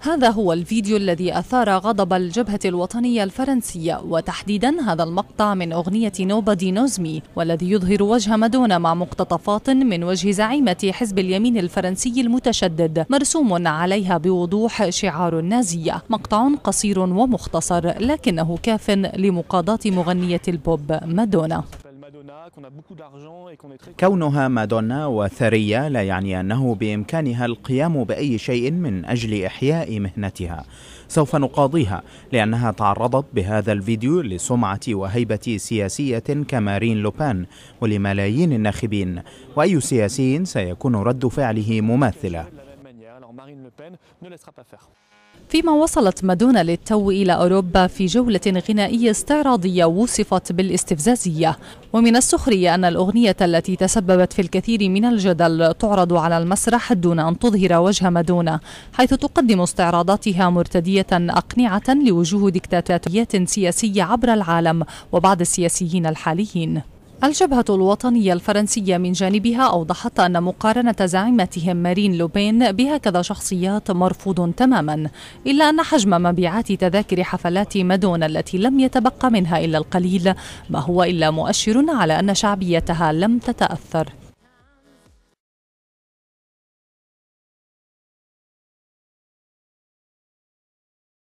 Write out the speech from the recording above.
هذا هو الفيديو الذي أثار غضب الجبهة الوطنية الفرنسية وتحديدا هذا المقطع من أغنية نوبادي نوزمي والذي يظهر وجه مادونا مع مقتطفات من وجه زعيمة حزب اليمين الفرنسي المتشدد مرسوم عليها بوضوح شعار النازية مقطع قصير ومختصر لكنه كاف لمقاضاة مغنية البوب مادونا كونها مادونا وثرية لا يعني أنه بإمكانها القيام بأي شيء من أجل إحياء مهنتها سوف نقاضيها لأنها تعرضت بهذا الفيديو لسمعة وهيبة سياسية كمارين لوبان ولملايين الناخبين وأي سياسي سيكون رد فعله مماثله فيما وصلت مادونا للتو إلى أوروبا في جولة غنائية استعراضية وصفت بالاستفزازية ومن السخرية أن الأغنية التي تسببت في الكثير من الجدل تعرض على المسرح دون أن تظهر وجه مادونا حيث تقدم استعراضاتها مرتدية أقنعة لوجوه ديكتاتوريات سياسية عبر العالم وبعض السياسيين الحاليين الجبهة الوطنية الفرنسية من جانبها أوضحت أن مقارنة زعيمتهم مارين لوبين بهكذا شخصيات مرفوض تماما إلا أن حجم مبيعات تذاكر حفلات مادونا التي لم يتبقى منها إلا القليل ما هو إلا مؤشر على أن شعبيتها لم تتأثر